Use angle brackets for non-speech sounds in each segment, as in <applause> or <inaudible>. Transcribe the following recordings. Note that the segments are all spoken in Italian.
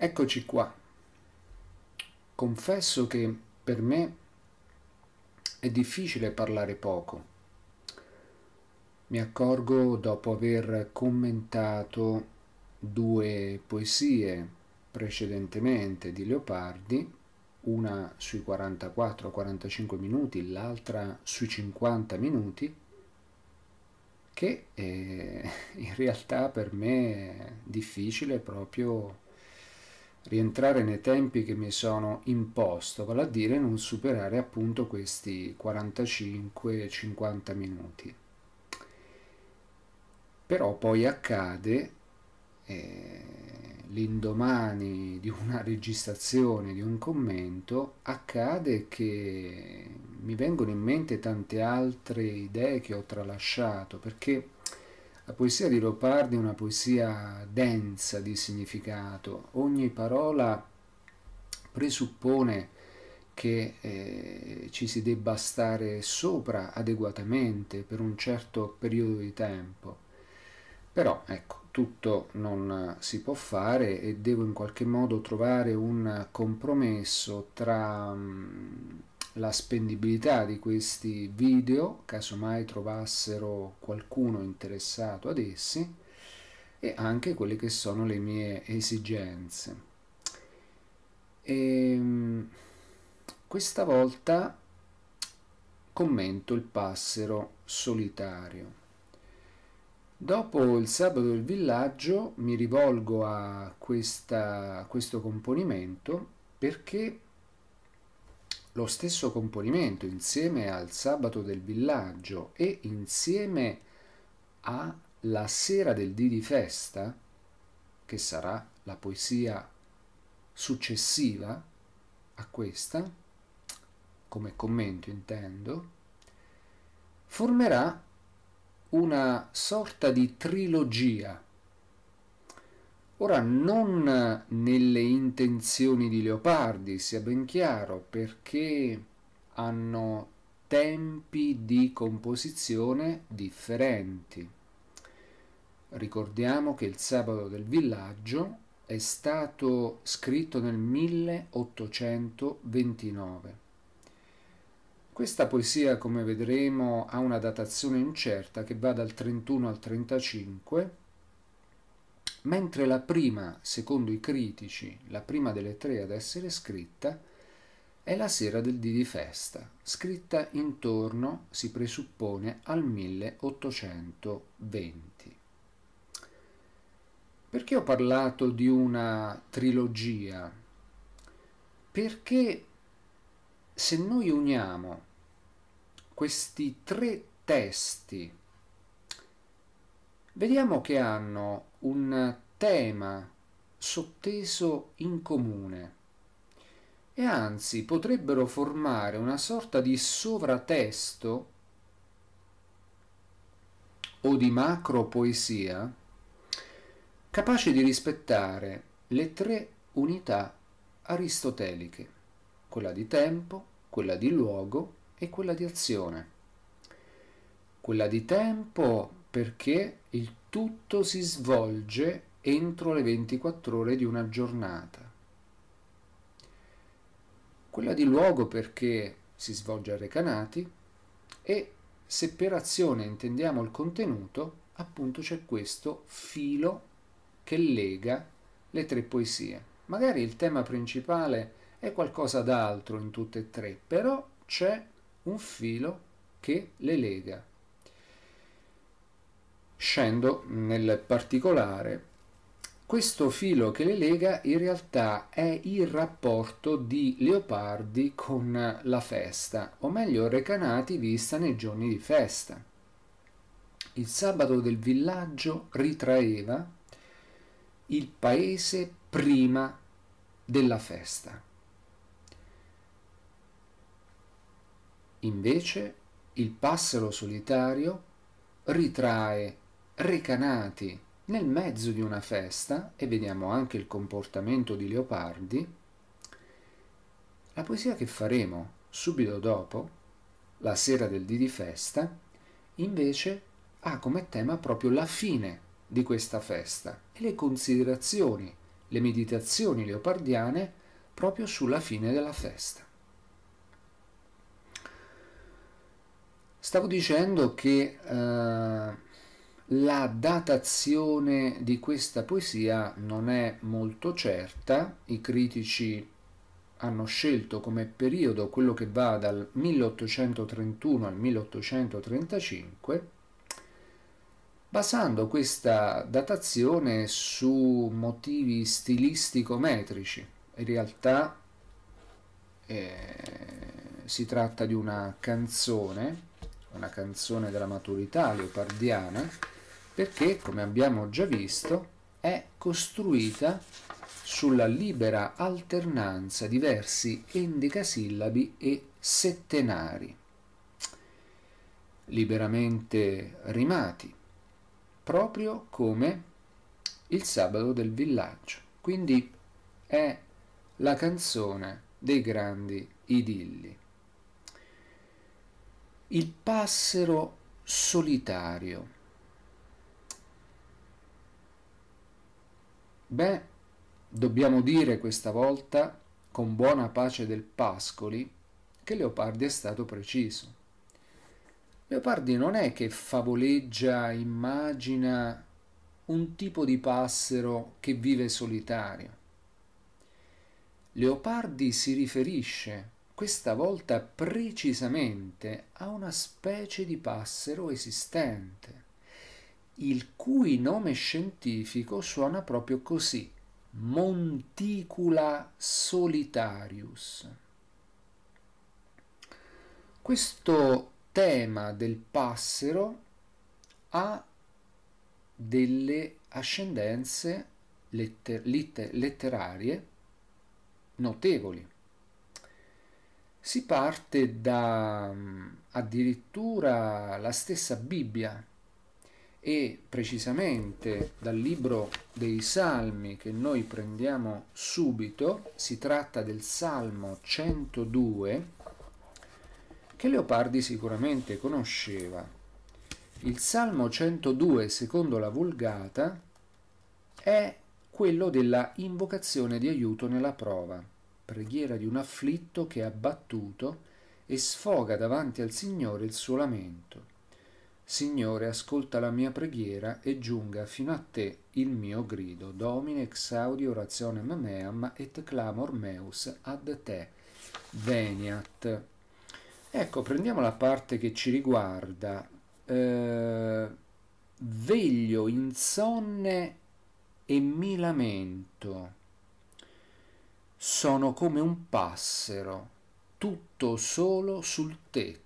Eccoci qua. Confesso che per me è difficile parlare poco. Mi accorgo dopo aver commentato due poesie precedentemente di Leopardi, una sui 44-45 minuti, l'altra sui 50 minuti, che <laughs> in realtà per me è difficile proprio rientrare nei tempi che mi sono imposto, vale a dire non superare appunto questi 45-50 minuti. Però poi accade eh, l'indomani di una <laughs> registrazione, di un commento, accade che mi vengono in mente tante altre idee che ho tralasciato perché la poesia di Leopardi è una poesia densa di significato, ogni parola presuppone che eh, ci si debba stare sopra adeguatamente per un certo periodo di tempo. Però ecco, tutto non si può fare e devo in qualche modo trovare un compromesso tra mh, mm, la spendibilità di questi video, casomai trovassero qualcuno interessato ad essi, e anche quelle che sono le mie esigenze. E, ehm, questa volta commento il passero solitario. Dopo il sabato del villaggio mi rivolgo a, questa, a questo componimento perché lo stesso componimento insieme al sabato del villaggio e insieme alla sera del dì di festa, che sarà la poesia successiva a questa, come commento intendo, formerà una sorta di trilogia Ora, non nelle intenzioni di Leopardi, sia ben chiaro, perché hanno tempi di composizione differenti. Ricordiamo che il sabato del villaggio è stato scritto nel 1829. Questa poesia, come vedremo, ha una datazione incerta che va dal 31 al 35 mentre la prima, secondo i critici, la prima delle tre ad essere scritta, è la sera del dì di festa, scritta intorno, si presuppone, al 1820. Perché ho parlato di una trilogia? Perché se noi uniamo questi tre testi, vediamo che hanno un tema sotteso in comune e anzi potrebbero formare una sorta di sovratesto o di macro poesia capace di rispettare le tre unità aristoteliche, quella di tempo, quella di luogo e quella di azione. Quella di tempo perché il tutto si svolge entro le 24 ore di una giornata. Quella di luogo perché si svolge a Recanati e se per azione intendiamo il contenuto, appunto c'è questo filo che lega le tre poesie. Magari il tema principale è qualcosa d'altro in tutte e tre, però c'è un filo che le lega. Scendo nel particolare. Questo filo che le lega in realtà è il rapporto di Leopardi con la festa, o meglio Recanati vista nei giorni di festa. Il sabato del villaggio ritraeva il paese prima della festa. Invece il passero solitario ritrae ricanati nel mezzo di una festa, e vediamo anche il comportamento di Leopardi, la poesia che faremo subito dopo, la sera del dì di festa, invece ha come tema proprio la fine di questa festa e le considerazioni, le meditazioni leopardiane proprio sulla fine della festa. Stavo dicendo che eh, la datazione di questa poesia non è molto certa, i critici hanno scelto come periodo quello che va dal 1831 al 1835, basando questa datazione su motivi stilistico-metrici. In realtà eh, si tratta di una canzone, una canzone della maturità leopardiana, perché, come abbiamo già visto, è costruita sulla libera alternanza di versi endecasillabi e settenari, liberamente rimati, proprio come il sabato del villaggio. Quindi è la canzone dei grandi idilli. Il passero solitario Beh, dobbiamo dire questa volta, con buona pace del Pascoli, che Leopardi è stato preciso. Leopardi non è che favoleggia, immagina un tipo di passero che vive solitario. Leopardi si riferisce questa volta precisamente a una specie di passero esistente il cui nome scientifico suona proprio così, Monticula solitarius. Questo tema del passero ha delle ascendenze letter letter letterarie notevoli. Si parte da mm, addirittura la stessa Bibbia e precisamente dal libro dei Salmi che noi prendiamo subito, si tratta del Salmo 102 che Leopardi sicuramente conosceva. Il Salmo 102 secondo la Vulgata è quello della invocazione di aiuto nella prova, preghiera di un afflitto che è abbattuto e sfoga davanti al Signore il suo lamento Signore, ascolta la mia preghiera e giunga fino a te il mio grido. Domine exaudi orationem meam et clamor meus ad te. Veniat. Ecco, prendiamo la parte che ci riguarda. Eh, veglio insonne e mi lamento. Sono come un passero, tutto solo sul tetto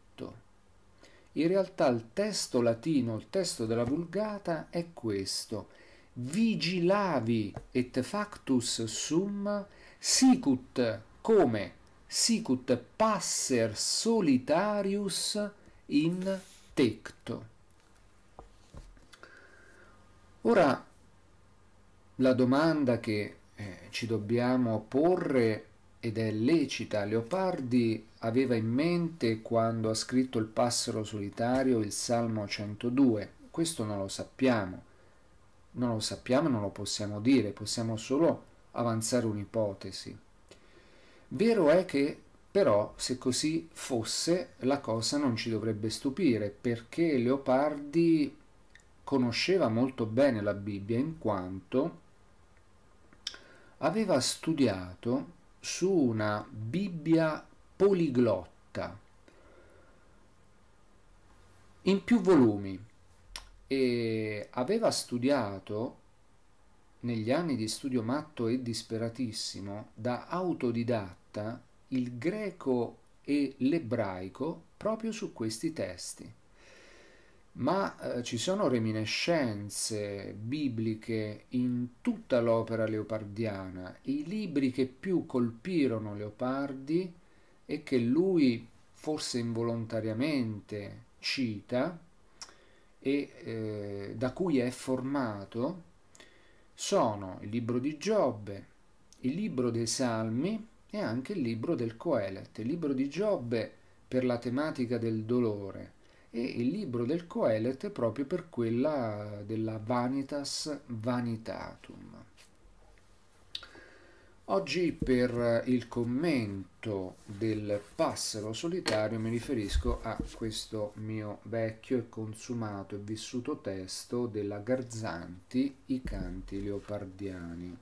in realtà il testo latino, il testo della Vulgata è questo. Vigilavi et factus sum sicut come sicut passer solitarius in tecto. Ora, la domanda che eh, ci dobbiamo porre, ed è lecita, Leopardi aveva in mente quando ha scritto il passero solitario il Salmo 102? Questo non lo sappiamo, non lo sappiamo, non lo possiamo dire, possiamo solo avanzare un'ipotesi. Vero è che però se così fosse la cosa non ci dovrebbe stupire perché Leopardi conosceva molto bene la Bibbia in quanto aveva studiato su una Bibbia poliglotta in più volumi e aveva studiato negli anni di studio matto e disperatissimo da autodidatta il greco e l'ebraico proprio su questi testi. Ma eh, ci sono reminiscenze bibliche in tutta l'opera leopardiana. I libri che più colpirono Leopardi e che lui forse involontariamente cita e eh, da cui è formato sono il libro di Giobbe, il libro dei Salmi e anche il libro del Coelet. Il libro di Giobbe per la tematica del dolore e il libro del Coelet proprio per quella della Vanitas Vanitatum. Oggi per eh, il commento del passero solitario mi riferisco a questo mio vecchio e consumato e vissuto testo della Garzanti, I canti leopardiani.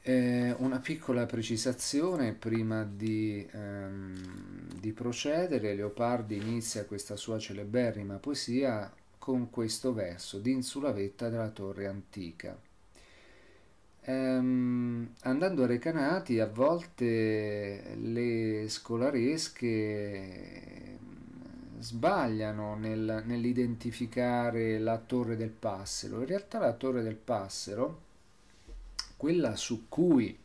Eh, una piccola precisazione prima di, ehm, di procedere, Leopardi inizia questa sua celeberrima poesia con questo verso, d'Insulavetta della torre antica Um, andando a Recanati a volte le scolaresche ehm, sbagliano nel, nell'identificare la torre del passero. In realtà la torre del passero, quella su cui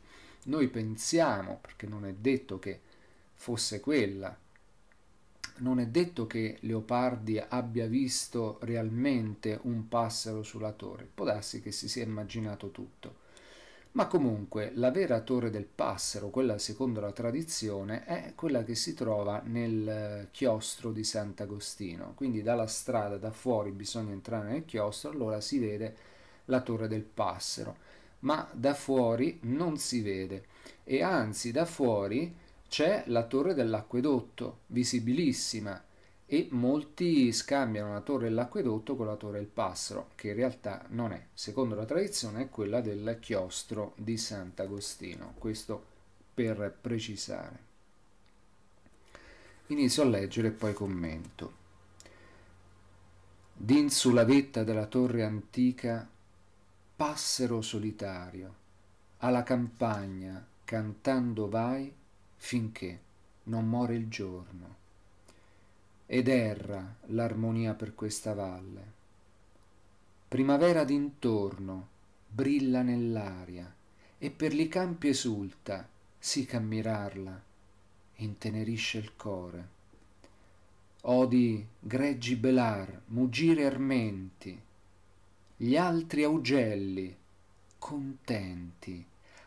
noi pensiamo, perché non è detto che fosse quella, non è detto che Leopardi abbia visto realmente un passero sulla torre, può darsi che si sia immaginato tutto ma comunque la vera torre del passero, quella secondo la tradizione, è quella che si trova nel eh, chiostro di Sant'Agostino. Quindi dalla strada, da fuori bisogna entrare nel chiostro, allora si vede la torre del passero. Ma da fuori non si vede e anzi da fuori c'è la torre dell'acquedotto, visibilissima, e molti scambiano la torre dell'acquedotto con la torre del passero, che in realtà non è, secondo la tradizione, è quella del chiostro di Sant'Agostino, questo per precisare. Inizio a leggere e poi commento. Din sulla vetta della torre antica, passero solitario, alla campagna cantando vai finché non muore il giorno ed erra l'armonia per questa valle. Primavera d'intorno brilla nell'aria e per li campi esulta, sì che ammirarla intenerisce il core. Odi greggi belar, mugire armenti, gli altri augelli, contenti,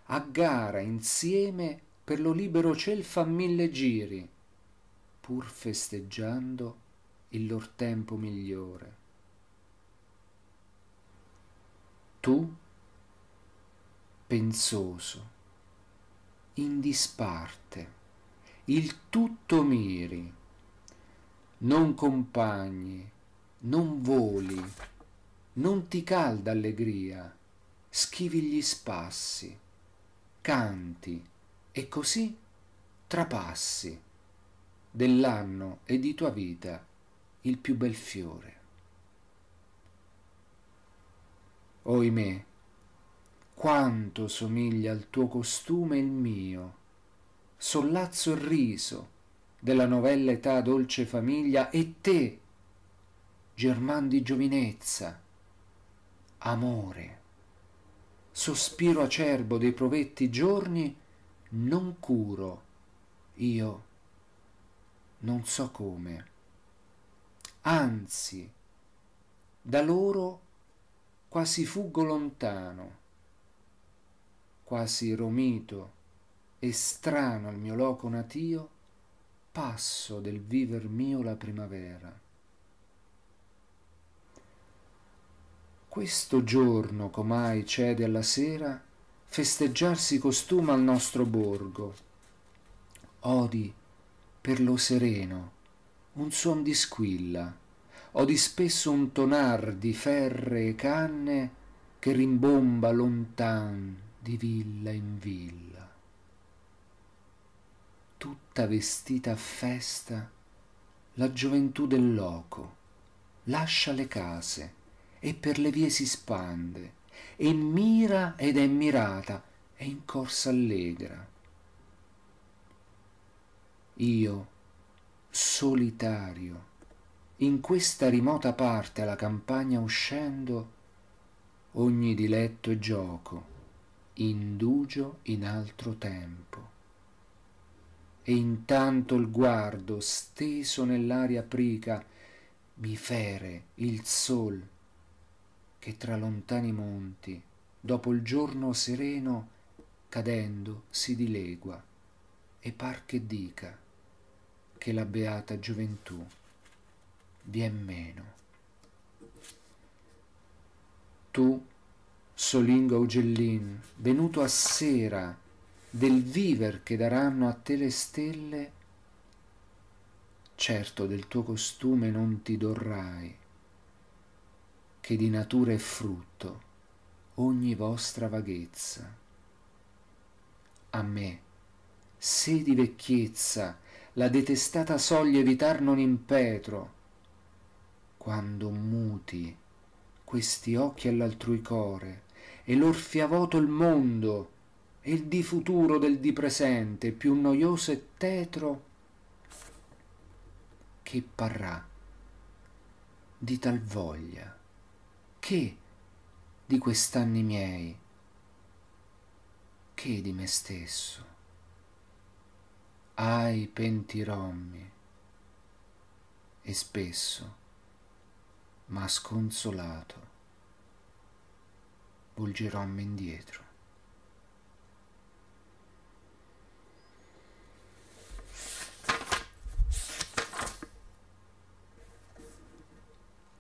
a gara insieme per lo libero ciel fa mille giri pur festeggiando il lor tempo migliore. Tu, pensoso, in disparte, il tutto miri, non compagni, non voli, non ti calda allegria, schivi gli spassi, canti e così trapassi dell'anno e di tua vita il più bel fiore. Oimè, quanto somiglia al tuo costume il mio, sollazzo e riso della novella età dolce famiglia e te, German di giovinezza, amore, sospiro acerbo dei provetti giorni, non curo io non so come. Anzi, da loro quasi fuggo lontano, quasi romito e strano al mio loco natio, passo del viver mio la primavera. Questo giorno, com'ai cede alla sera, festeggiarsi costuma al nostro borgo. Odi per lo sereno, un suon di squilla, o di spesso un tonar di ferre canne che rimbomba lontan di villa in villa. Tutta vestita a festa, la gioventù del loco lascia le case e per le vie si spande e mira ed è mirata e in corsa allegra io, solitario, in questa rimota parte alla campagna uscendo, ogni diletto e gioco indugio in altro tempo. E intanto il guardo, steso nell'aria aprica, mi fere il sol che tra lontani monti, dopo il giorno sereno, cadendo si dilegua e par che dica che la beata gioventù vien meno. Tu, solingo augellin, venuto a sera del viver che daranno a te le stelle, certo del tuo costume non ti dorrai, che di natura è frutto ogni vostra vaghezza. A me, se di vecchiezza la detestata soglia evitar non impetro, quando muti questi occhi all'altrui core, e lor fia fiavoto il mondo, e il di futuro del di presente, più noioso e tetro, che parrà di tal voglia, che di quest'anni miei, che di me stesso ai pentirommi e spesso, ma sconsolato, volgerommi indietro.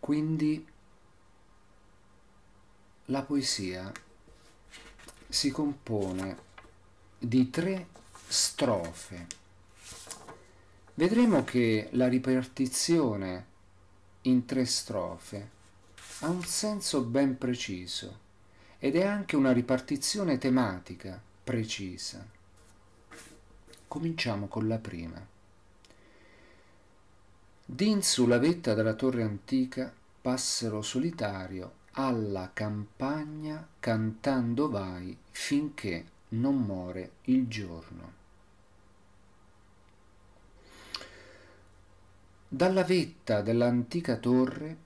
Quindi la poesia si compone di tre strofe vedremo che la ripartizione in tre strofe ha un senso ben preciso ed è anche una ripartizione tematica precisa. Cominciamo con la prima. Din sulla vetta della torre antica passero solitario alla campagna cantando vai finché non more il giorno. Dalla vetta dell'antica torre,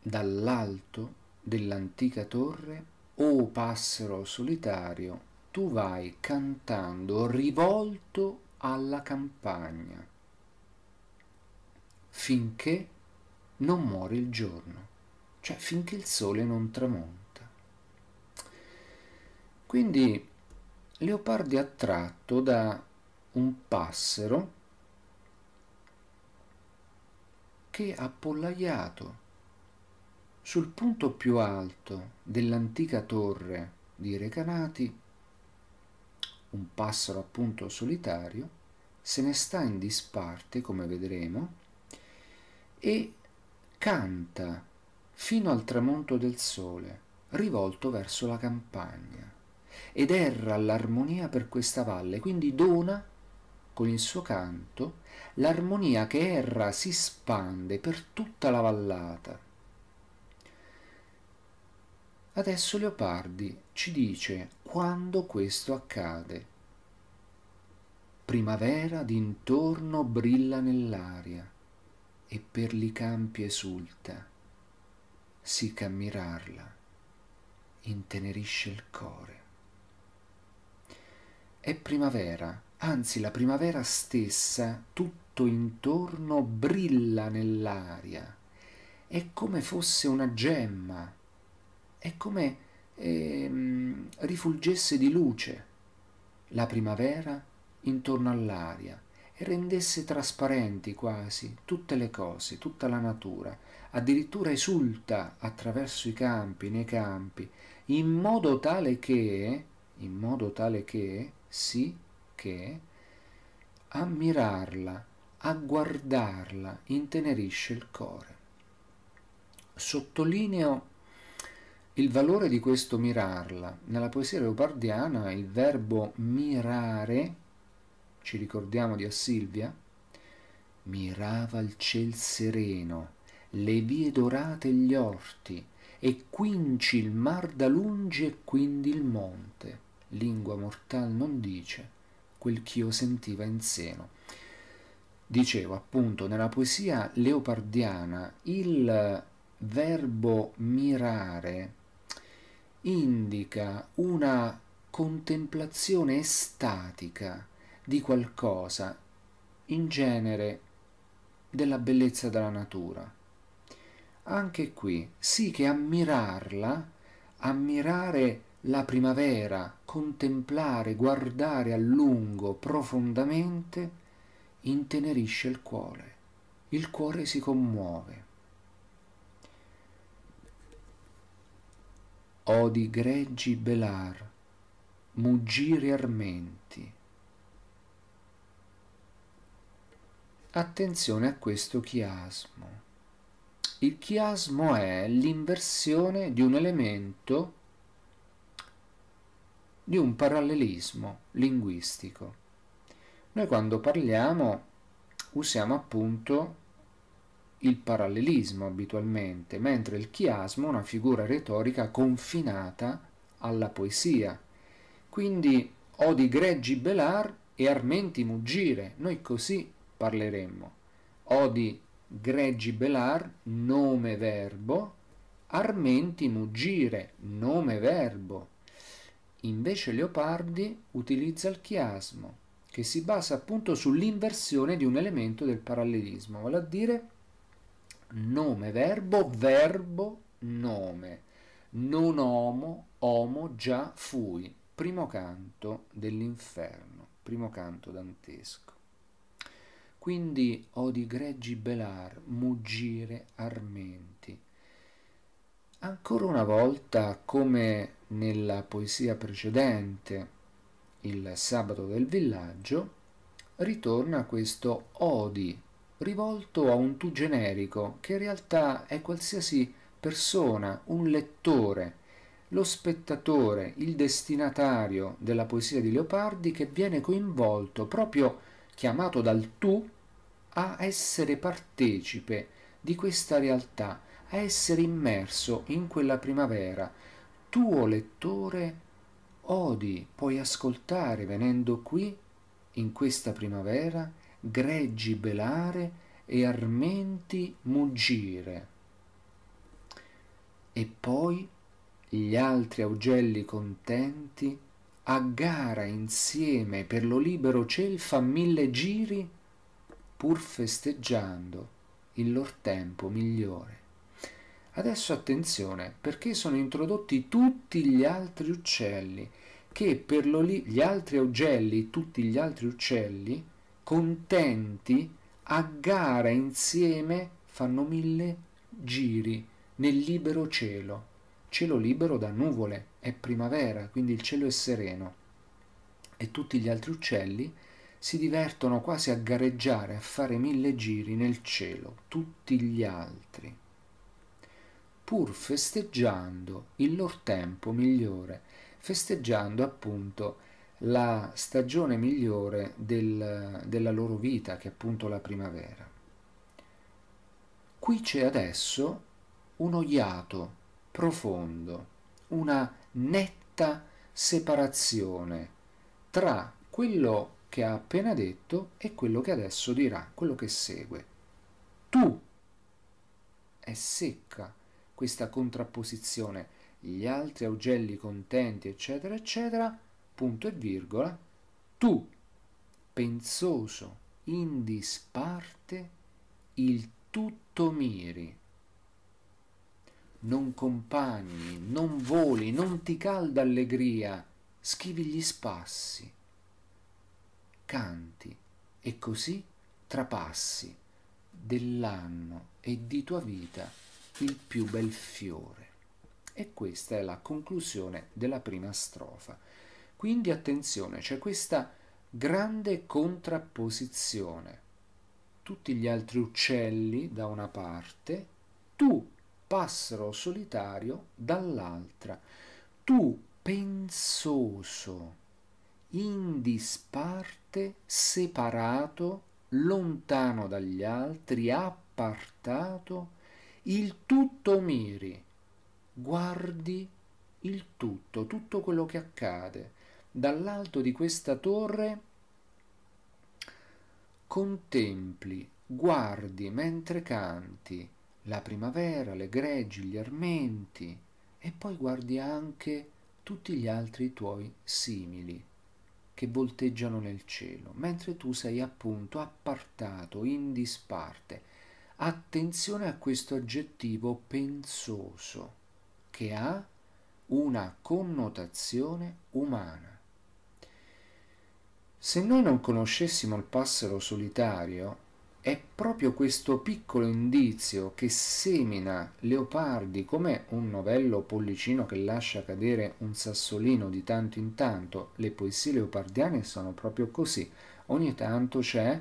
dall'alto dell'antica torre, o oh passero solitario, tu vai cantando rivolto alla campagna, finché non muore il giorno, cioè finché il sole non tramonta. Quindi Leopardi è attratto da un passero che appollaiato sul punto più alto dell'antica torre di Recanati, un passero appunto solitario, se ne sta in disparte, come vedremo, e canta fino al tramonto del sole, rivolto verso la campagna, ed erra all'armonia per questa valle, quindi dona con il suo canto, l'armonia che erra si spande per tutta la vallata. Adesso Leopardi ci dice quando questo accade. Primavera d'intorno brilla nell'aria e per li campi esulta. Si cammirarla intenerisce il cuore. È primavera anzi la primavera stessa tutto intorno brilla nell'aria, è come fosse una gemma, è come ehm, rifulgesse di luce la primavera intorno all'aria e rendesse trasparenti quasi tutte le cose, tutta la natura, addirittura esulta attraverso i campi, nei campi, in modo tale che, in modo tale che si perché ammirarla, a guardarla, intenerisce il cuore. Sottolineo il valore di questo mirarla. Nella poesia leopardiana il verbo mirare, ci ricordiamo di Assilvia, mirava il ciel sereno, le vie dorate e gli orti, e quinci il mar da lungi e quindi il monte. Lingua mortal non dice quel che io sentiva in seno. Dicevo appunto, nella poesia leopardiana il verbo mirare indica una contemplazione estatica di qualcosa, in genere della bellezza della natura. Anche qui sì che ammirarla, ammirare la primavera, contemplare, guardare a lungo, profondamente, intenerisce il cuore. Il cuore si commuove. Odi greggi belar, muggire armenti. Attenzione a questo chiasmo. Il chiasmo è l'inversione di un elemento di un parallelismo linguistico. Noi quando parliamo usiamo appunto il parallelismo abitualmente, mentre il chiasmo è una figura retorica confinata alla poesia. Quindi o di greggi belar e armenti muggire, noi così parleremmo. O di greggi belar, nome verbo, armenti muggire, nome verbo Invece Leopardi utilizza il chiasmo, che si basa appunto sull'inversione di un elemento del parallelismo, vale a dire nome, verbo, verbo, nome, non homo, homo già fui, primo canto dell'inferno, primo canto dantesco. Quindi ho di greggi belar, muggire, armenti. Ancora una volta, come nella poesia precedente, il sabato del villaggio, ritorna questo odi rivolto a un tu generico che in realtà è qualsiasi persona, un lettore, lo spettatore, il destinatario della poesia di Leopardi che viene coinvolto, proprio chiamato dal tu, a essere partecipe di questa realtà, a essere immerso in quella primavera, tuo lettore odi, puoi ascoltare venendo qui, in questa primavera, greggi belare e armenti muggire. E poi gli altri augelli contenti a gara insieme per lo libero ciel fa mille giri pur festeggiando il lor tempo migliore. Adesso attenzione, perché sono introdotti tutti gli altri uccelli, che per gli altri augelli, tutti gli altri uccelli, contenti, a gara insieme, fanno mille giri nel libero cielo. Cielo libero da nuvole, è primavera, quindi il cielo è sereno. E tutti gli altri uccelli si divertono quasi a gareggiare, a fare mille giri nel cielo, tutti gli altri pur festeggiando il loro tempo migliore, festeggiando appunto la stagione migliore del, della loro vita, che è appunto la primavera. Qui c'è adesso uno iato profondo, una netta separazione tra quello che ha appena detto e quello che adesso dirà, quello che segue. Tu è secca, questa contrapposizione gli altri augelli contenti, eccetera, eccetera, punto e virgola, tu, pensoso, in disparte, il tutto miri. Non compagni, non voli, non ti calda allegria, schivi gli spassi, canti e così trapassi dell'anno e di tua vita il più bel fiore. E questa è la conclusione della prima strofa. Quindi attenzione, c'è questa grande contrapposizione. Tutti gli altri uccelli da una parte, tu passero solitario dall'altra, tu pensoso, in disparte, separato, lontano dagli altri, appartato, il tutto miri, guardi il tutto, tutto quello che accade. Dall'alto di questa torre contempli, guardi mentre canti la primavera, le greggi, gli armenti e poi guardi anche tutti gli altri tuoi simili che volteggiano nel cielo, mentre tu sei appunto appartato in disparte Attenzione a questo aggettivo pensoso che ha una connotazione umana. Se noi non conoscessimo il passero solitario, è proprio questo piccolo indizio che semina Leopardi come un novello pollicino che lascia cadere un sassolino di tanto in tanto. Le poesie leopardiane sono proprio così. Ogni tanto c'è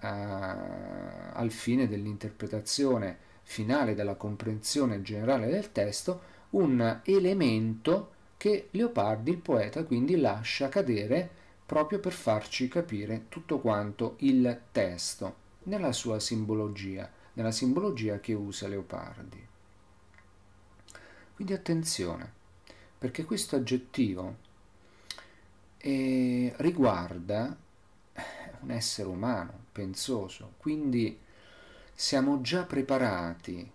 al fine dell'interpretazione finale, della comprensione generale del testo, un elemento che Leopardi, il poeta, quindi lascia cadere proprio per farci capire tutto quanto il testo nella sua simbologia, nella simbologia che usa Leopardi. Quindi attenzione, perché questo aggettivo eh, riguarda un essere umano, pensoso. Quindi siamo già preparati,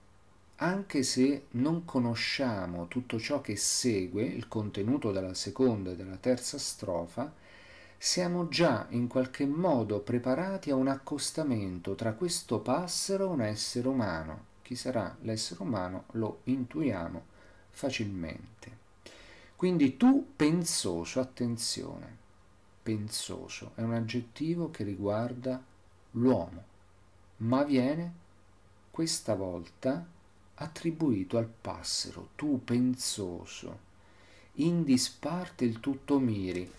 anche se non conosciamo tutto ciò che segue, il contenuto della seconda e della terza strofa, siamo già in qualche modo preparati a un accostamento tra questo passero e un essere umano. Chi sarà l'essere umano lo intuiamo facilmente. Quindi tu pensoso, attenzione, pensoso è un aggettivo che riguarda l'uomo, ma viene questa volta attribuito al passero, tu pensoso, in disparte il tutto miri,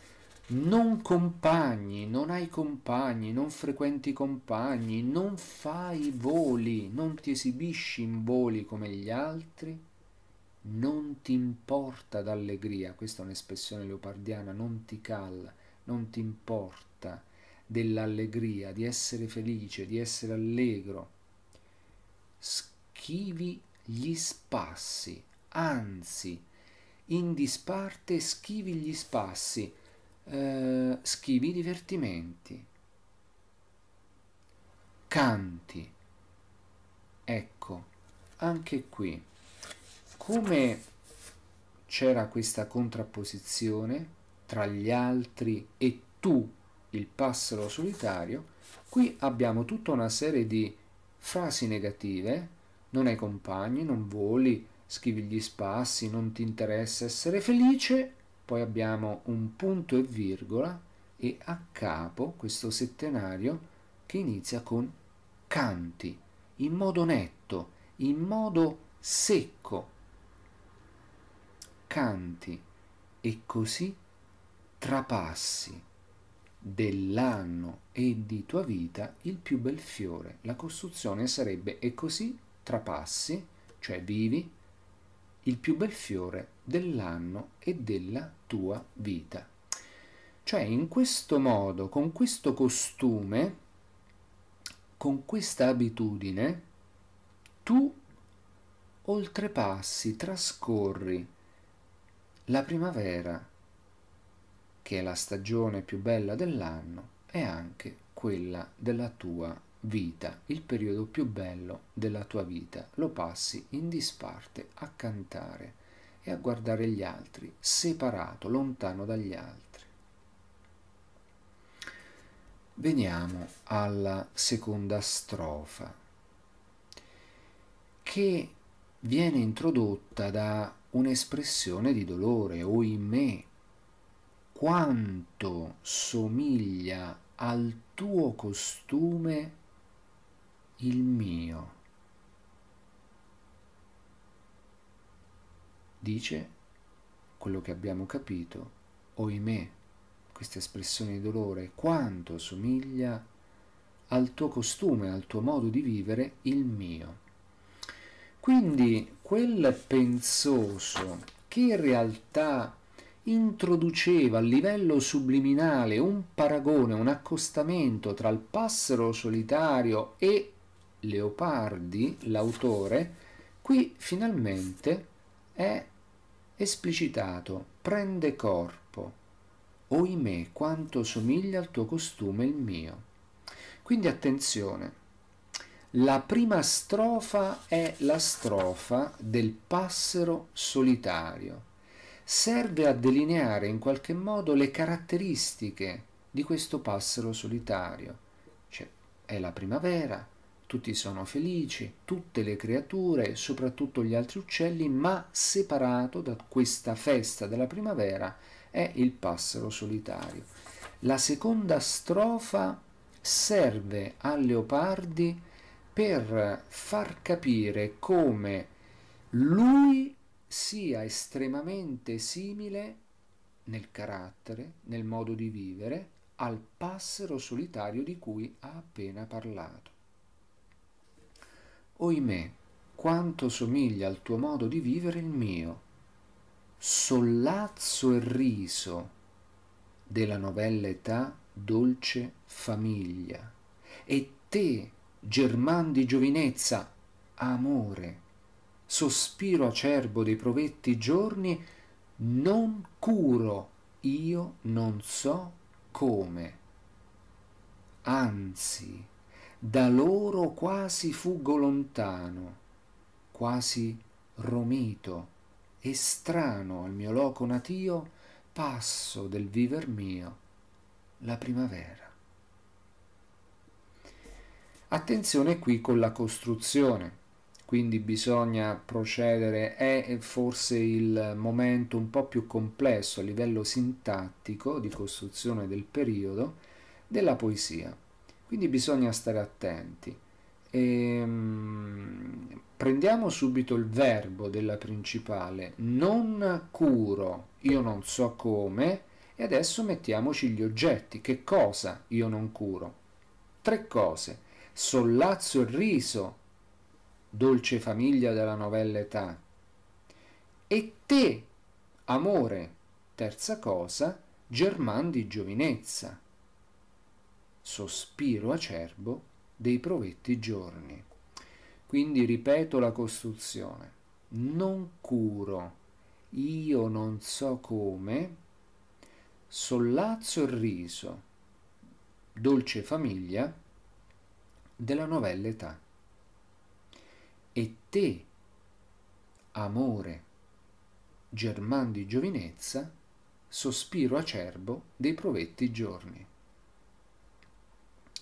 non compagni, non hai compagni, non frequenti compagni, non fai voli, non ti esibisci in voli come gli altri, non ti importa d'allegria, questa è un'espressione leopardiana, non ti calla, non ti importa dell'allegria, di essere felice, di essere allegro. Schivi gli spassi, anzi, in disparte schivi gli spassi, eh, schivi i divertimenti. Canti. Ecco, anche qui, come c'era questa contrapposizione tra gli altri e tu il passero solitario, qui abbiamo tutta una serie di frasi negative, non hai compagni, non voli, schivi gli spassi, non ti interessa essere felice, poi abbiamo un punto e virgola e a capo questo settenario che inizia con canti, in modo netto, in modo secco. Canti e così trapassi dell'anno e di tua vita il più bel fiore. La costruzione sarebbe e così trapassi, cioè vivi, il più bel fiore dell'anno e della tua vita. Cioè in questo modo, con questo costume, con questa abitudine, tu oltrepassi, trascorri la primavera, che è la stagione più bella dell'anno, è anche quella della tua vita, il periodo più bello della tua vita. Lo passi in disparte a cantare e a guardare gli altri, separato, lontano dagli altri. Veniamo alla seconda strofa che viene introdotta da un'espressione di dolore o in me quanto somiglia al tuo costume il mio. Dice quello che abbiamo capito, oimè, questa espressione di dolore, quanto somiglia al tuo costume, al tuo modo di vivere, il mio. Quindi quel pensoso che in realtà introduceva a livello subliminale un paragone, un accostamento tra il passero solitario e Leopardi, l'autore, qui finalmente è esplicitato, prende corpo. Oimè, quanto somiglia al tuo costume il mio. Quindi attenzione, la prima strofa è la strofa del passero solitario serve a delineare in qualche modo le caratteristiche di questo passero solitario. Cioè, è la primavera, tutti sono felici, tutte le creature, soprattutto gli altri uccelli, ma separato da questa festa della primavera è il passero solitario. La seconda strofa serve a Leopardi per far capire come lui sia estremamente simile nel carattere, nel modo di vivere, al passero solitario di cui ha appena parlato. Oimè, quanto somiglia al tuo modo di vivere il mio. Sollazzo e riso della novella età dolce famiglia. E te, German di giovinezza, amore sospiro acerbo dei provetti giorni, non curo, io non so come. Anzi, da loro quasi fuggo lontano, quasi romito, e strano al mio loco natio, passo del viver mio la primavera. Attenzione qui con la costruzione quindi bisogna procedere, è forse il momento un po' più complesso a livello sintattico di costruzione del periodo della poesia, quindi bisogna stare attenti. E, ehm, prendiamo subito il verbo della principale, non curo, io non so come, e adesso mettiamoci gli oggetti, che cosa io non curo? Tre cose, sollazzo e riso, dolce famiglia della novella età. E te, amore, terza cosa, German di giovinezza. Sospiro acerbo dei provetti giorni. Quindi ripeto la costruzione. Non curo, io non so come, sollazzo e riso, dolce famiglia della novella età te, amore, german di giovinezza, sospiro acerbo dei provetti giorni.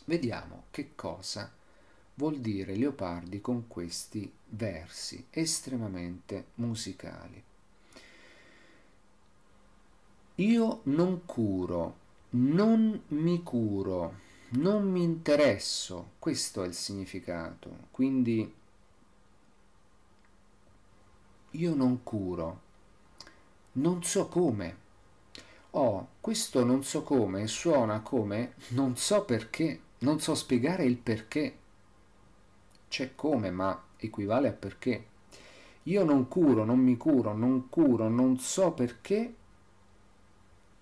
Vediamo che cosa vuol dire Leopardi con questi versi estremamente musicali. Io non curo, non mi curo, non mi interesso, questo è il significato. Quindi io non curo, non so come. Oh, questo non so come suona come non so perché, non so spiegare il perché. C'è come, ma equivale a perché. Io non curo, non mi curo, non curo, non so perché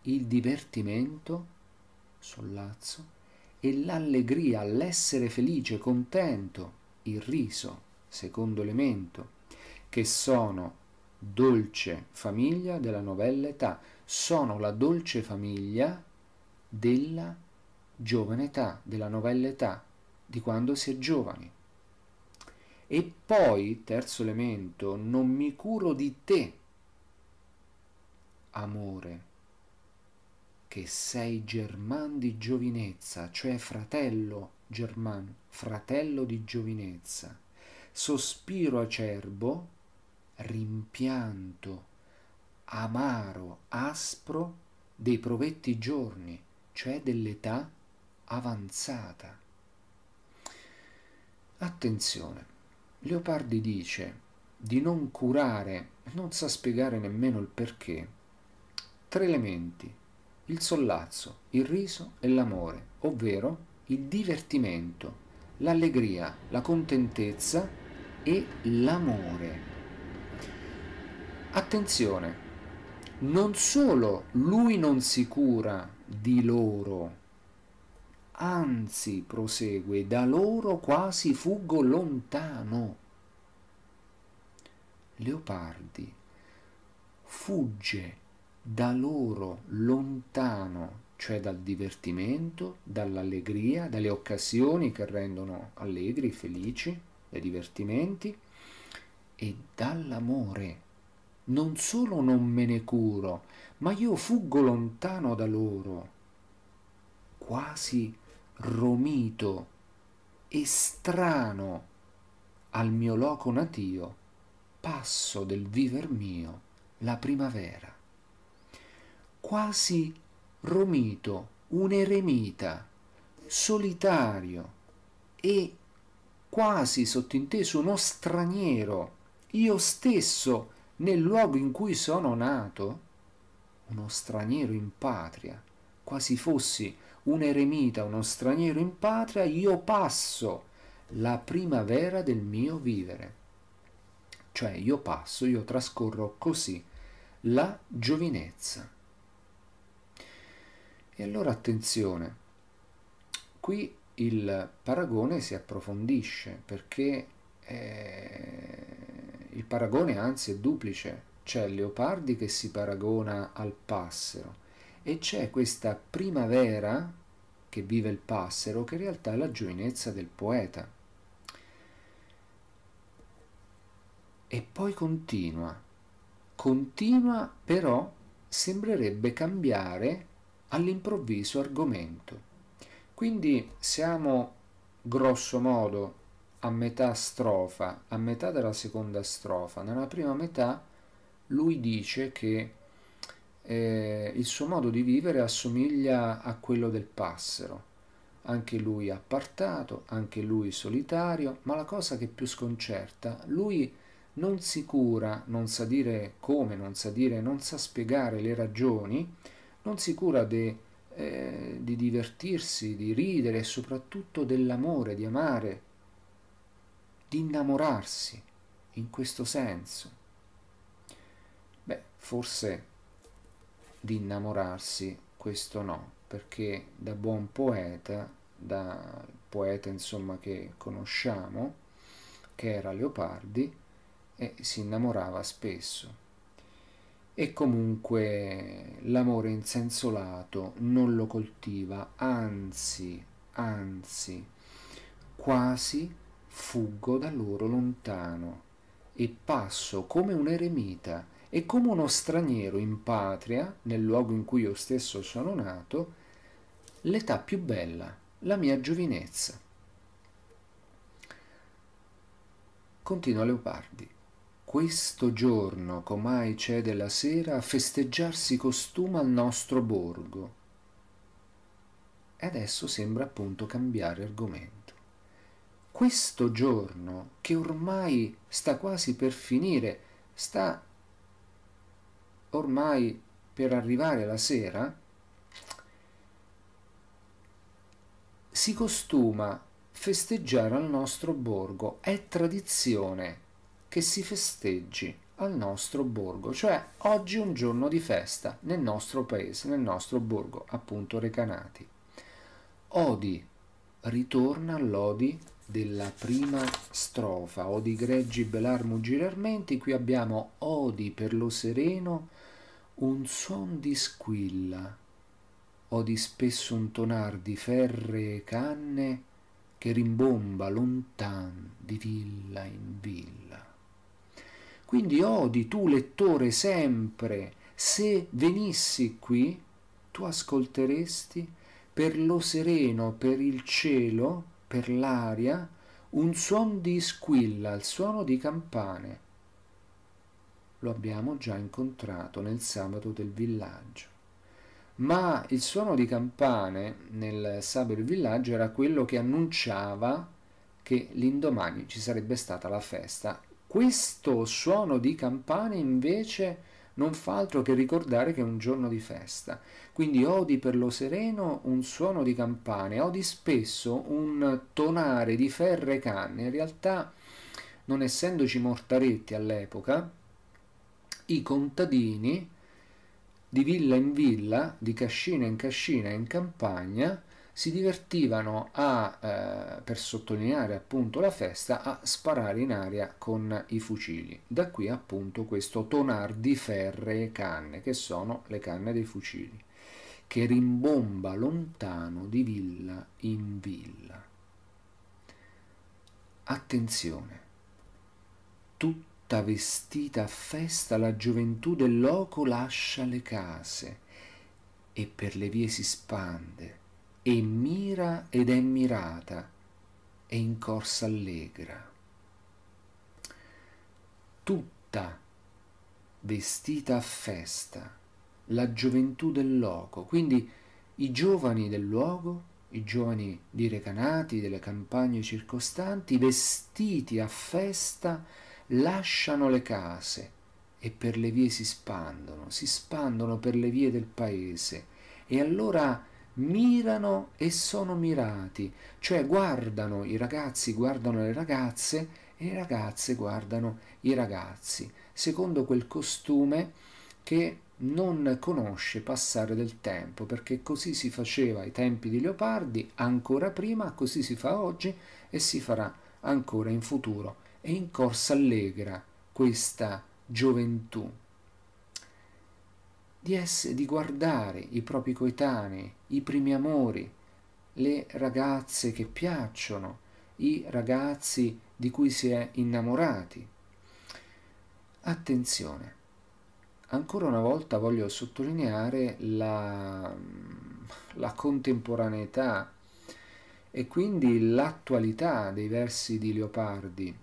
il divertimento, sollazzo, e l'allegria, l'essere felice, contento, il riso, secondo elemento, che sono dolce famiglia della novella età, sono la dolce famiglia della giovane età, della novella età, di quando si è giovani. E poi, terzo elemento, non mi curo di te, amore, che sei German di giovinezza, cioè fratello German, fratello di giovinezza. Sospiro acerbo rimpianto amaro, aspro dei provetti giorni, cioè dell'età avanzata. Attenzione, Leopardi dice di non curare, non sa spiegare nemmeno il perché, tre elementi, il sollazzo, il riso e l'amore, ovvero il divertimento, l'allegria, la contentezza e l'amore. Attenzione, non solo lui non si cura di loro, anzi prosegue, da loro quasi fuggo lontano. Leopardi fugge da loro lontano, cioè dal divertimento, dall'allegria, dalle occasioni che rendono allegri, felici, dai divertimenti e dall'amore non solo non me ne curo, ma io fuggo lontano da loro, quasi romito, e strano al mio loco natio, passo del viver mio la primavera. Quasi romito, un eremita, solitario e quasi sottinteso uno straniero, io stesso nel luogo in cui sono nato, uno straniero in patria, quasi fossi un eremita, uno straniero in patria, io passo la primavera del mio vivere. Cioè io passo, io trascorro così la giovinezza. E allora attenzione, qui il paragone si approfondisce perché eh, il paragone anzi è duplice. C'è Leopardi che si paragona al passero e c'è questa primavera che vive il passero che in realtà è la giovinezza del poeta. E poi continua, continua però sembrerebbe cambiare all'improvviso argomento. Quindi siamo grosso modo a metà strofa, a metà della seconda strofa, nella prima metà lui dice che eh, il suo modo di vivere assomiglia a quello del passero, anche lui appartato, anche lui solitario, ma la cosa che più sconcerta, lui non si cura, non sa dire come, non sa dire, non sa spiegare le ragioni, non si cura de, eh, di divertirsi, di ridere e soprattutto dell'amore, di amare di innamorarsi in questo senso? Beh, forse di innamorarsi questo no, perché da buon poeta, da poeta insomma che conosciamo, che era Leopardi, eh, si innamorava spesso. E comunque l'amore in senso lato non lo coltiva, anzi, anzi, quasi fuggo da loro lontano e passo come un eremita e come uno straniero in patria, nel luogo in cui io stesso sono nato, l'età più bella, la mia giovinezza. Continua Leopardi. Questo giorno, comai c'è della sera, a festeggiar si costuma al nostro borgo. E adesso sembra appunto cambiare argomento questo giorno che ormai sta quasi per finire, sta ormai per arrivare la sera, si costuma festeggiare al nostro borgo, è tradizione che si festeggi al nostro borgo, cioè oggi è un giorno di festa nel nostro paese, nel nostro borgo, appunto Recanati. Odi ritorna all'odi della prima strofa, odi greggi belarmo girarmenti, qui abbiamo odi per lo sereno un son di squilla, odi spesso un tonar di ferre canne che rimbomba lontan di villa in villa. Quindi odi tu lettore sempre, se venissi qui, tu ascolteresti per lo sereno, per il cielo, per l'aria, un suon di squilla, il suono di campane. Lo abbiamo già incontrato nel sabato del villaggio ma il suono di campane nel sabato del villaggio era quello che annunciava che l'indomani ci sarebbe stata la festa. Questo suono di campane invece non fa altro che ricordare che è un giorno di festa. Quindi odi per lo sereno un suono di campane, odi spesso un tonare di ferre e canne. In realtà, non essendoci mortaretti all'epoca, i contadini di villa in villa, di cascina in cascina in campagna, si divertivano a, eh, per sottolineare appunto la festa, a sparare in aria con i fucili. Da qui appunto questo tonar di ferree canne, che sono le canne dei fucili, che rimbomba lontano di villa in villa. Attenzione, tutta vestita a festa la gioventù del loco lascia le case e per le vie si spande e mira ed è mirata e in corsa allegra. Tutta vestita a festa, la gioventù del loco, quindi i giovani del luogo, i giovani di Recanati, delle campagne circostanti, vestiti a festa, lasciano le case e per le vie si spandono, si spandono per le vie del paese. E allora mirano e sono mirati, cioè guardano i ragazzi, guardano le ragazze e le ragazze guardano i ragazzi, secondo quel costume che non conosce passare del tempo, perché così si faceva ai tempi di Leopardi, ancora prima, così si fa oggi e si farà ancora in futuro. E in Corsa Allegra questa gioventù di, essere, di guardare i propri coetanei, i primi amori, le ragazze che piacciono, i ragazzi di cui si è innamorati. Attenzione, ancora una volta voglio sottolineare la, la contemporaneità e quindi l'attualità dei versi di Leopardi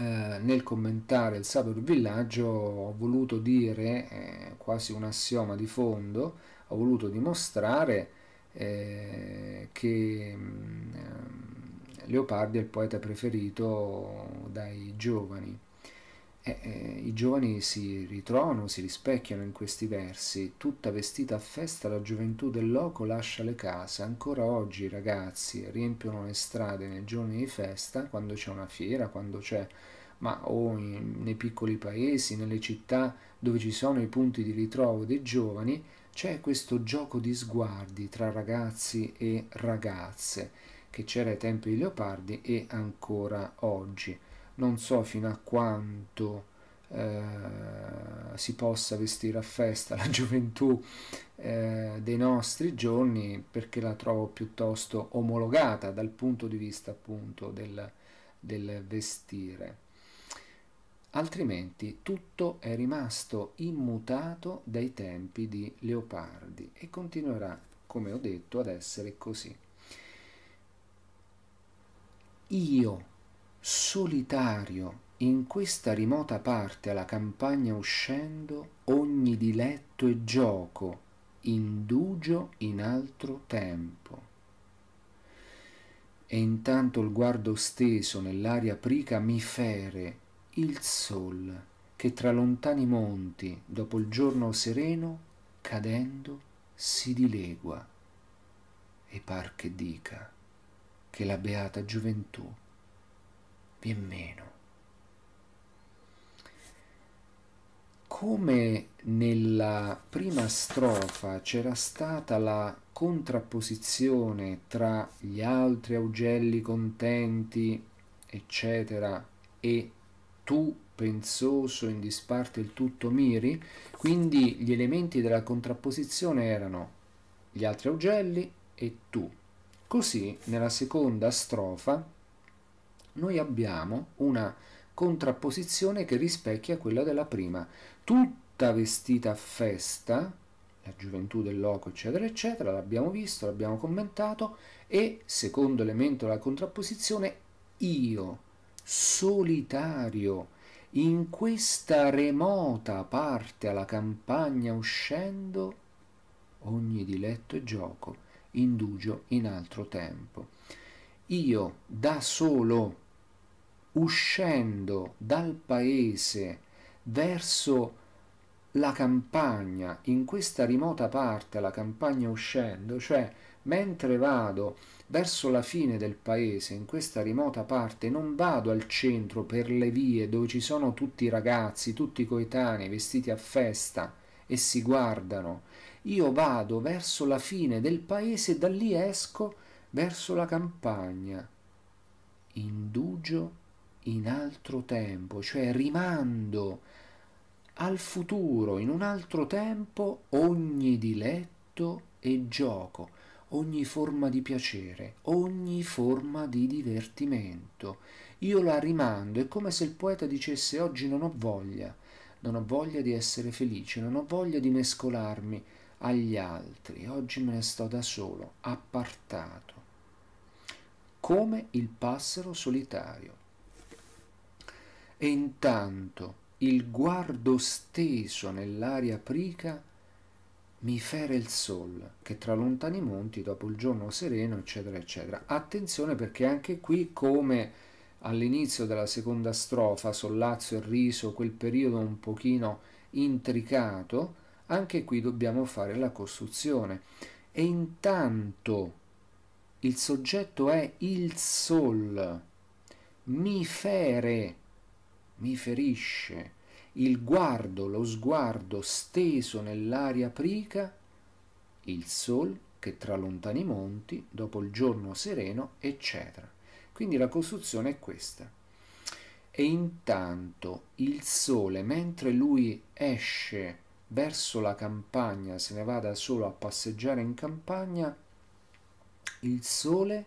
eh, nel commentare il Sabor villaggio ho voluto dire eh, quasi un assioma di fondo, ho voluto dimostrare eh, che mm, ehm, Leopardi è il poeta preferito dai giovani eh, eh, i giovani si ritrovano, si rispecchiano in questi versi. Tutta vestita a festa la gioventù del loco lascia le case. Ancora oggi i ragazzi riempiono le strade nei giorni di festa, quando c'è una fiera, quando c'è ma o in, nei piccoli paesi, nelle città dove ci sono i punti di ritrovo dei giovani, c'è questo gioco di sguardi tra ragazzi e ragazze che c'era ai tempi di Leopardi e ancora oggi non so fino a quanto eh, si possa vestire a festa la <laughs> gioventù eh, dei nostri giorni perché la trovo piuttosto omologata dal punto di vista appunto del, del vestire altrimenti tutto è rimasto immutato dai tempi di Leopardi e continuerà, come ho detto, ad essere così. Io solitario in questa rimota parte alla campagna uscendo ogni diletto e gioco indugio in altro tempo e intanto il guardo steso nell'aria aprica mi fere il sol che tra lontani monti dopo il giorno sereno cadendo si dilegua e par che dica che la beata gioventù vien meno. Come nella prima strofa c'era stata la contrapposizione tra gli altri augelli contenti, eccetera, e tu pensoso in disparte il tutto miri, quindi gli elementi della contrapposizione erano gli altri augelli e tu. Così nella seconda strofa noi abbiamo una contrapposizione che rispecchia quella della prima, tutta vestita a festa, la gioventù del loco, eccetera, eccetera, l'abbiamo visto, l'abbiamo commentato, e secondo elemento della contrapposizione, io, solitario, in questa remota parte alla campagna uscendo, ogni diletto e gioco, indugio in altro tempo. Io da solo uscendo dal paese verso la campagna, in questa rimota parte, la campagna uscendo, cioè mentre vado verso la fine del paese, in questa rimota parte, non vado al centro per le vie dove ci sono tutti i ragazzi, tutti i coetanei vestiti a festa e si guardano. Io vado verso la fine del paese e da lì esco verso la campagna. Indugio in altro tempo, cioè rimando al futuro, in un altro tempo, ogni diletto e gioco, ogni forma di piacere, ogni forma di divertimento. Io la rimando, è come se il poeta dicesse oggi non ho voglia, non ho voglia di essere felice, non ho voglia di mescolarmi agli altri, oggi me ne sto da solo, appartato, come il passero solitario e intanto il guardo steso nell'aria aprica mi fere il sol che tra lontani monti dopo il giorno sereno eccetera eccetera attenzione perché anche qui come all'inizio della seconda strofa sollazzo e riso quel periodo un pochino intricato anche qui dobbiamo fare la costruzione e intanto il soggetto è il sol mi fere mi ferisce, il guardo, lo sguardo steso nell'aria aprica, il sol che tra lontani monti, dopo il giorno sereno, eccetera. Quindi la costruzione è questa. E intanto il sole, mentre lui esce verso la campagna, se ne va da solo a passeggiare in campagna, il sole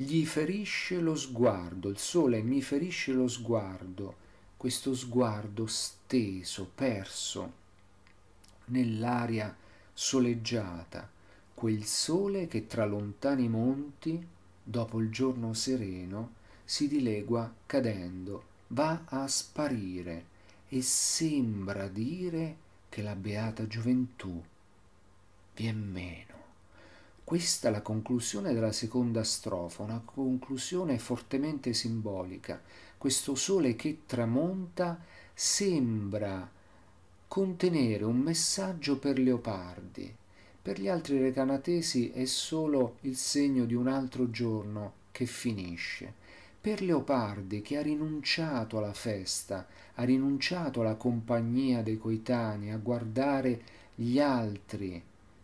gli ferisce lo sguardo, il sole mi ferisce lo sguardo, questo sguardo steso, perso nell'aria soleggiata, quel sole che tra lontani monti, dopo il giorno sereno, si dilegua cadendo, va a sparire e sembra dire che la beata gioventù vi è meno. Questa è la conclusione della seconda strofa, una conclusione fortemente simbolica. Questo sole che tramonta sembra contenere un messaggio per Leopardi. Per gli altri recanatesi è solo il segno di un altro giorno che finisce. Per Leopardi, che ha rinunciato alla festa, ha rinunciato alla compagnia dei coetanei, a guardare gli altri,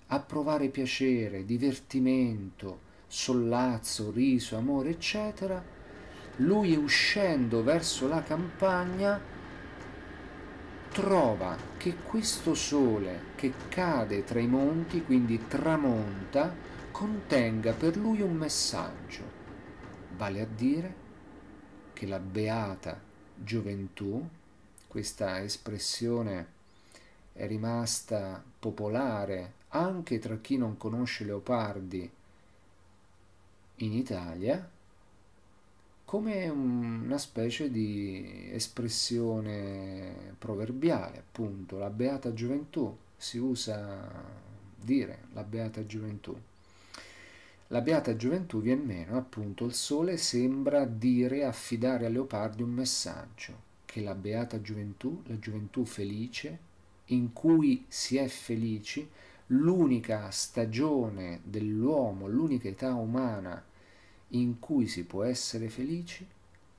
a provare piacere, divertimento, sollazzo, riso, amore, eccetera, lui uscendo verso la campagna trova che questo sole che cade tra i monti, quindi tramonta, contenga per lui un messaggio, vale a dire che la beata gioventù, questa espressione è rimasta popolare anche tra chi non conosce Leopardi in Italia come una specie di espressione proverbiale, appunto, la beata gioventù, si usa dire la beata gioventù. La beata gioventù viene meno, appunto, il sole sembra dire, affidare a Leopardi un messaggio, che la beata gioventù, la gioventù felice, in cui si è felici, l'unica stagione dell'uomo, l'unica età umana in cui si può essere felici,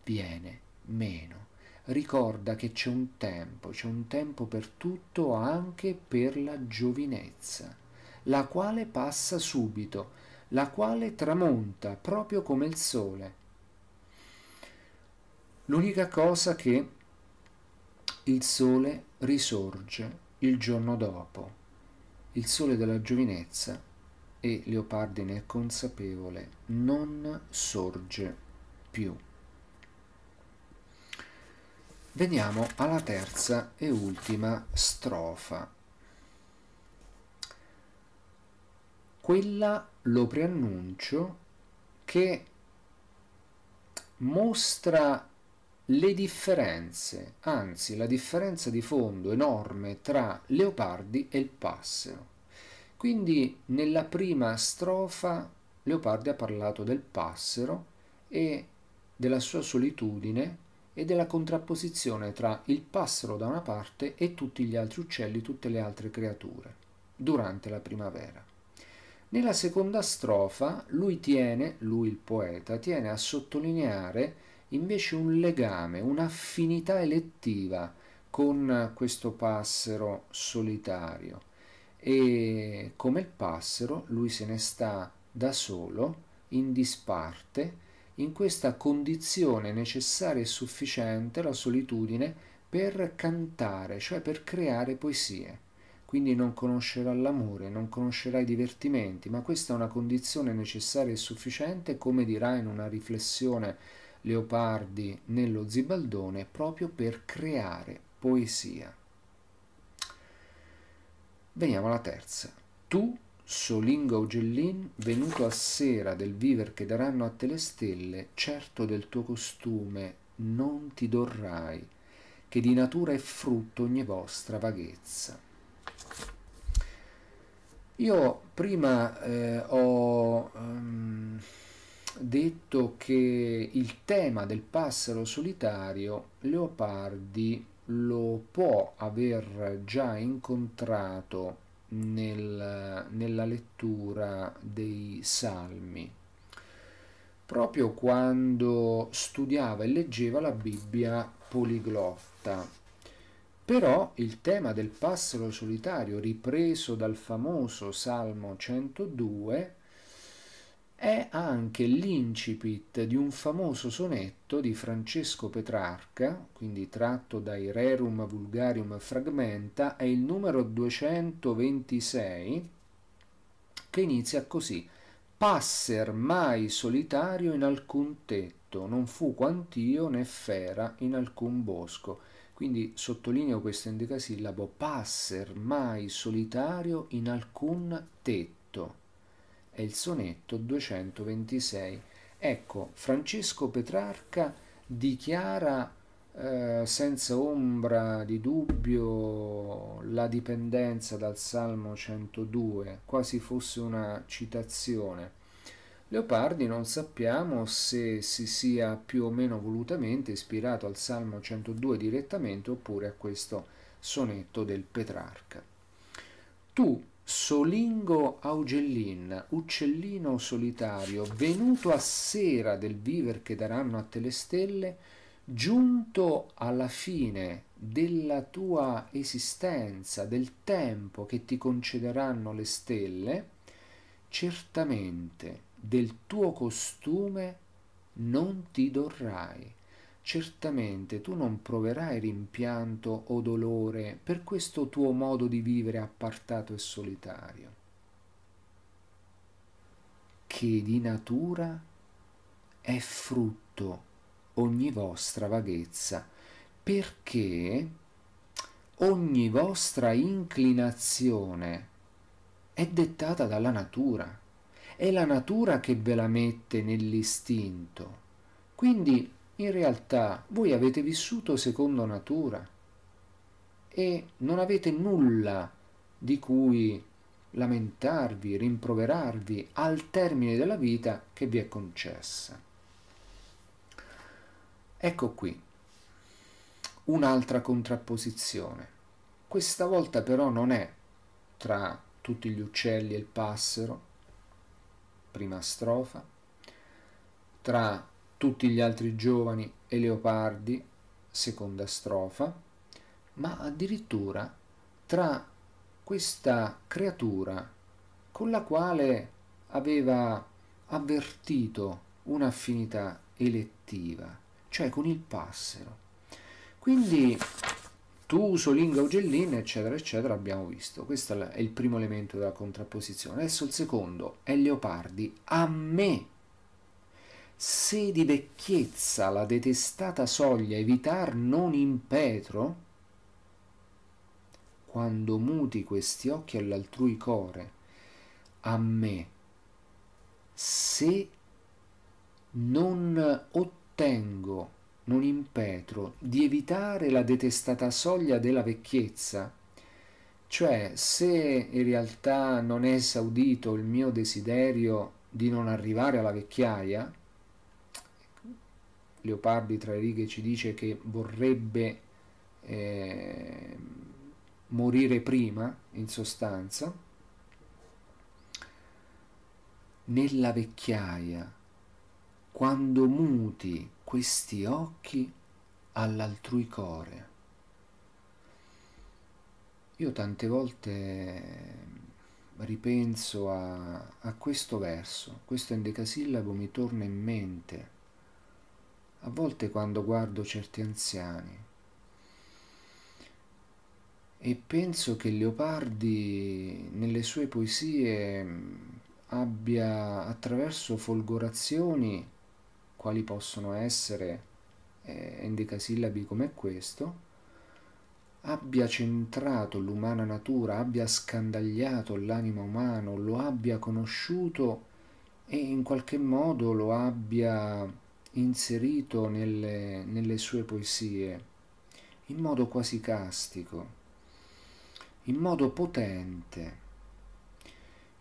viene meno. Ricorda che c'è un tempo, c'è un tempo per tutto anche per la giovinezza, la quale passa subito, la quale tramonta proprio come il sole. L'unica cosa che il sole risorge il giorno dopo il sole della giovinezza e leopardine consapevole non sorge più. Veniamo alla terza e ultima strofa. Quella lo preannuncio che mostra le differenze, anzi la differenza di fondo enorme tra Leopardi e il passero. Quindi nella prima strofa Leopardi ha parlato del passero e della sua solitudine e della contrapposizione tra il passero da una parte e tutti gli altri uccelli, tutte le altre creature, durante la primavera. Nella seconda strofa lui tiene, lui il poeta, tiene a sottolineare invece un legame, un'affinità elettiva con questo passero solitario e come il passero lui se ne sta da solo, in disparte, in questa condizione necessaria e sufficiente, la solitudine, per cantare, cioè per creare poesie. Quindi non conoscerà l'amore, non conoscerà i divertimenti, ma questa è una condizione necessaria e sufficiente, come dirà in una riflessione Leopardi nello Zibaldone proprio per creare poesia. Veniamo alla terza. Tu, solinga Ugellin, venuto a sera del viver che daranno a te le stelle, certo del tuo costume non ti dorrai, che di natura è frutto ogni vostra vaghezza. Io prima eh, ho... Um, detto che il tema del passero solitario Leopardi lo può aver già incontrato nel, nella lettura dei salmi proprio quando studiava e leggeva la Bibbia poliglotta. Però il tema del passero solitario, ripreso dal famoso Salmo 102, è anche l'incipit di un famoso sonetto di Francesco Petrarca, quindi tratto dai Rerum Vulgarium Fragmenta, è il numero 226, che inizia così Passer mai solitario in alcun tetto, non fu quant'io né fera in alcun bosco. Quindi sottolineo questo endecasillabo, passer mai solitario in alcun tetto è il sonetto 226. Ecco, Francesco Petrarca dichiara eh, senza ombra di dubbio la dipendenza dal Salmo 102, quasi fosse una citazione. Leopardi non sappiamo se si sia più o meno volutamente ispirato al Salmo 102 direttamente oppure a questo sonetto del Petrarca. Tu, Solingo Augellin, uccellino solitario, venuto a sera del viver che daranno a te le stelle, giunto alla fine della tua esistenza, del tempo che ti concederanno le stelle, certamente del tuo costume non ti dorrai certamente tu non proverai rimpianto o dolore per questo tuo modo di vivere appartato e solitario, che di natura è frutto ogni vostra vaghezza, perché ogni vostra inclinazione è dettata dalla natura, è la natura che ve la mette nell'istinto. Quindi in realtà voi avete vissuto secondo natura e non avete nulla di cui lamentarvi, rimproverarvi al termine della vita che vi è concessa. Ecco qui un'altra contrapposizione. Questa volta però non è tra tutti gli uccelli e il passero, prima strofa, tra tutti gli altri giovani e leopardi, seconda strofa, ma addirittura tra questa creatura con la quale aveva avvertito un'affinità elettiva, cioè con il passero. Quindi tu, Solinga, Ugellina, eccetera, eccetera, abbiamo visto. Questo è il primo elemento della contrapposizione. Adesso il secondo è Leopardi. A me se di vecchiezza la detestata soglia evitar non impetro, quando muti questi occhi all'altrui core, a me, se non ottengo, non impetro, di evitare la detestata soglia della vecchiezza, cioè se in realtà non è esaudito il mio desiderio di non arrivare alla vecchiaia, Leopardi tra le righe ci dice che vorrebbe eh, morire prima, in sostanza, nella vecchiaia, quando muti questi occhi all'altrui core. Io tante volte ripenso a, a questo verso, questo endecasillabo mi torna in mente a volte quando guardo certi anziani e penso che Leopardi nelle sue poesie mm, abbia attraverso folgorazioni quali possono essere eh, endecasillabi come questo abbia centrato l'umana natura, abbia scandagliato l'animo umano, lo abbia conosciuto e in qualche modo lo abbia inserito nelle, nelle sue poesie in modo quasi castico, in modo potente.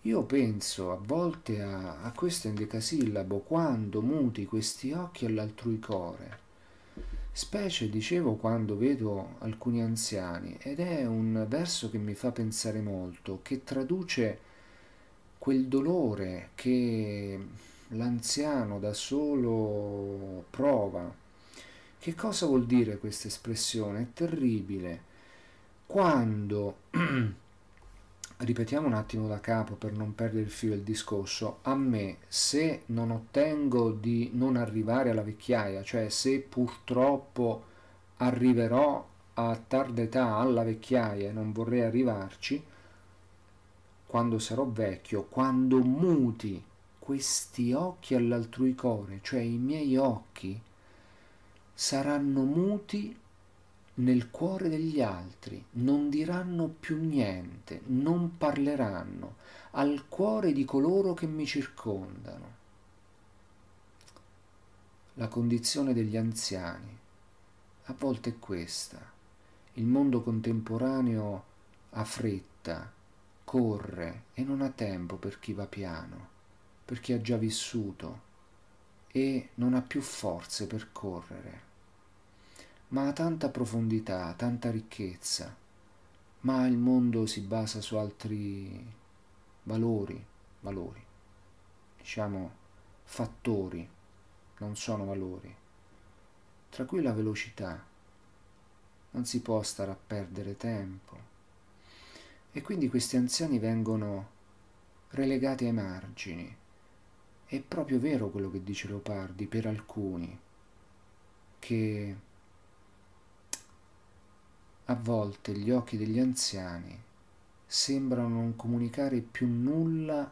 Io penso a volte a, a questo endecasillabo quando muti questi occhi all'altrui cuore, specie dicevo quando vedo alcuni anziani, ed è un verso che mi fa pensare molto, che traduce quel dolore che l'anziano da solo prova. Che cosa vuol dire questa espressione? È terribile. Quando, <clears throat> ripetiamo un attimo da capo per non perdere il filo del discorso, a me se non ottengo di non arrivare alla vecchiaia, cioè se purtroppo arriverò a tarda età alla vecchiaia e non vorrei arrivarci, quando sarò vecchio, quando muti questi occhi all'altrui core, cioè i miei occhi, saranno muti nel cuore degli altri, non diranno più niente, non parleranno al cuore di coloro che mi circondano. La condizione degli anziani a volte è questa. Il mondo contemporaneo ha fretta, corre e non ha tempo per chi va piano perché ha già vissuto e non ha più forze per correre. Ma ha tanta profondità, tanta ricchezza, ma il mondo si basa su altri valori, valori, diciamo fattori, non sono valori, tra cui la velocità. Non si può stare a perdere tempo. E quindi questi anziani vengono relegati ai margini è proprio vero quello che dice Leopardi per alcuni, che a volte gli occhi degli anziani sembrano non comunicare più nulla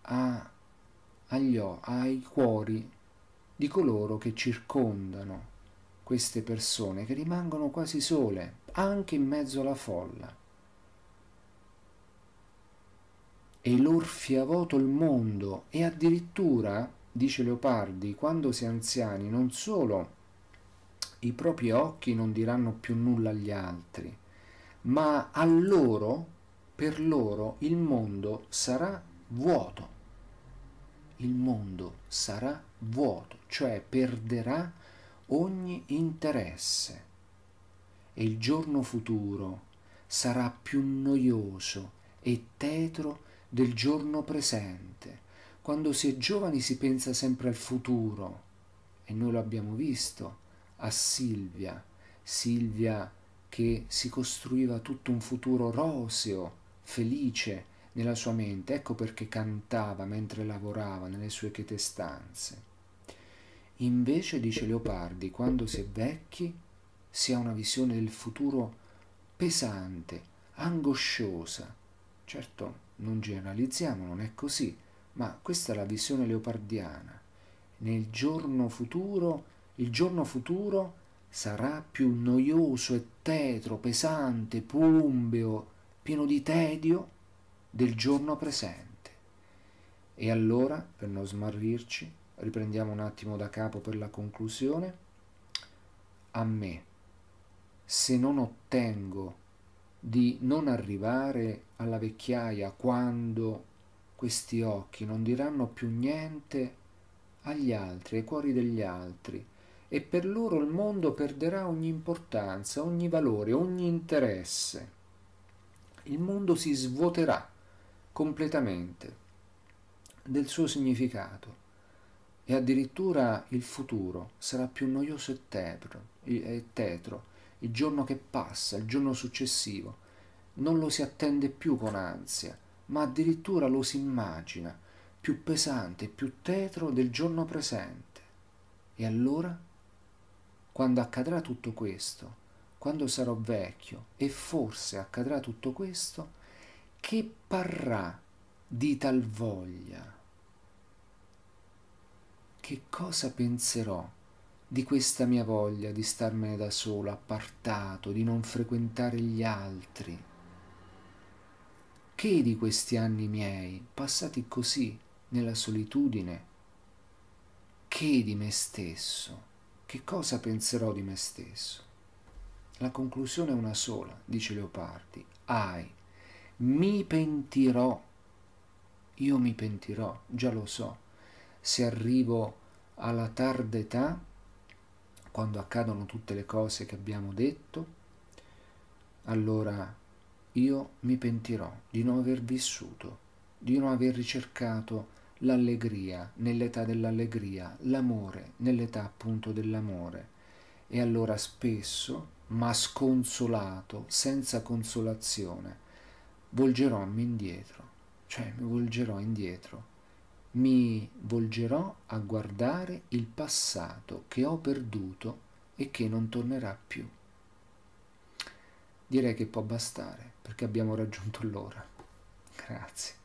a, agli, ai cuori di coloro che circondano queste persone che rimangono quasi sole, anche in mezzo alla folla. e l'orfia fiavoto il mondo e addirittura, dice Leopardi, quando si è anziani non solo i propri occhi non diranno più nulla agli altri, ma a loro, per loro, il mondo sarà vuoto. Il mondo sarà vuoto, cioè perderà ogni interesse. E il giorno futuro sarà più noioso e tetro del giorno presente. Quando si è giovani si pensa sempre al futuro e noi lo abbiamo visto a Silvia, Silvia che si costruiva tutto un futuro roseo, felice nella sua mente, ecco perché cantava mentre lavorava nelle sue chete stanze. Invece, dice Leopardi, quando si è vecchi si ha una visione del futuro pesante, angosciosa, Certo, non generalizziamo, non è così, ma questa è la visione leopardiana. Nel giorno futuro, il giorno futuro sarà più noioso e tetro, pesante, plumbeo, pieno di tedio del giorno presente. E allora, per non smarrirci, riprendiamo un attimo da capo per la conclusione. A me, se non ottengo di non arrivare alla vecchiaia quando questi occhi non diranno più niente agli altri, ai cuori degli altri, e per loro il mondo perderà ogni importanza, ogni valore, ogni interesse. Il mondo si svuoterà completamente del suo significato e addirittura il futuro sarà più noioso e tetro, e tetro il giorno che passa, il giorno successivo non lo si attende più con ansia, ma addirittura lo si immagina, più pesante, e più tetro del giorno presente. E allora? Quando accadrà tutto questo, quando sarò vecchio e forse accadrà tutto questo, che parrà di tal voglia? Che cosa penserò di questa mia voglia di starmene da solo, appartato, di non frequentare gli altri? che di questi anni miei, passati così nella solitudine? Che di me stesso? Che cosa penserò di me stesso? La conclusione è una sola, dice Leopardi. Ai, mi pentirò. Io mi pentirò, già lo so. Se arrivo alla tarda età, quando accadono tutte le cose che abbiamo detto, allora io mi pentirò di non aver vissuto, di non aver ricercato l'allegria nell'età dell'allegria, l'amore nell'età appunto dell'amore. E allora spesso, ma sconsolato, senza consolazione, volgeròmi indietro, cioè mi volgerò indietro, mi volgerò a guardare il passato che ho perduto e che non tornerà più. Direi che può bastare perché abbiamo raggiunto l'ora. Grazie.